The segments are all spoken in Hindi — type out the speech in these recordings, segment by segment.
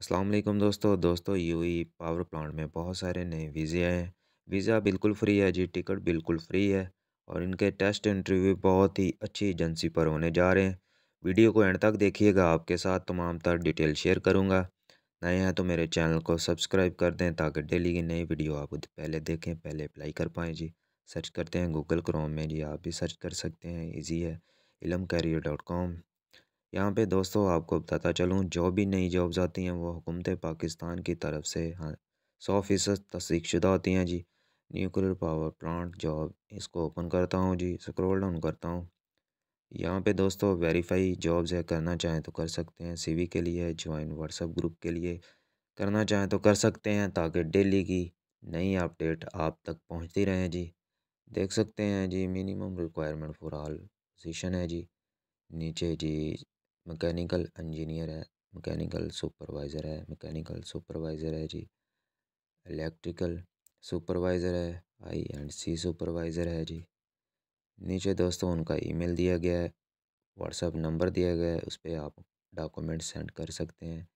असलकम दोस्तों दोस्तों यूई पावर प्लांट में बहुत सारे नए वीज़े आए हैं वीज़ा बिल्कुल फ्री है जी टिकट बिल्कुल फ्री है और इनके टेस्ट इंटरव्यू बहुत ही अच्छी एजेंसी पर होने जा रहे हैं वीडियो को एंड तक देखिएगा आपके साथ तमाम तर डिटेल शेयर करूँगा नए हैं तो मेरे चैनल को सब्सक्राइब कर दें ताकि डेली की नई वीडियो आप पहले देखें पहले अप्लाई कर पाएँ जी सर्च करते हैं गूगल क्रोम में जी आप भी सर्च कर सकते हैं ईजी है इलम कैरियर डॉट कॉम यहाँ पे दोस्तों आपको बताता चलूँ जो भी नई जॉब्स आती हैं वो हुकूमत पाकिस्तान की तरफ से हाँ सौ फ़ीसद तस्दीक शुदा होती हैं जी न्यूक्लियर पावर प्लांट जॉब इसको ओपन करता हूँ जी स्क्रॉल डाउन करता हूँ यहाँ पे दोस्तों वेरीफाई जॉब्स है करना चाहें तो कर सकते हैं सीवी के लिए ज्वाइन व्हाट्सअप ग्रुप के लिए करना चाहें तो कर सकते हैं ताकि डेली की नई अपडेट आप तक पहुँचती रहें जी देख सकते हैं जी minimum requirement for all position है जी नीचे जी मैकेनिकल इंजीनियर है मैकेनिकल सुपरवाइज़र है मैकेनिकल सुपरवाइज़र है जी इलेक्ट्रिकल सुपरवाइज़र है आई एंड सी सुपरवाइज़र है जी नीचे दोस्तों उनका ईमेल दिया गया है व्हाट्सअप नंबर दिया गया है उस पर आप डॉक्यूमेंट सेंड कर सकते हैं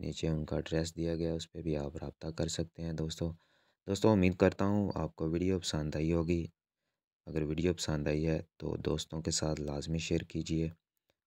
नीचे उनका एड्रेस दिया गया है उस पर भी आप रबता कर सकते हैं दोस्तों दोस्तों उम्मीद करता हूँ आपको वीडियो पसंद आई होगी अगर वीडियो पसंद आई है तो दोस्तों के साथ लाजमी शेयर कीजिए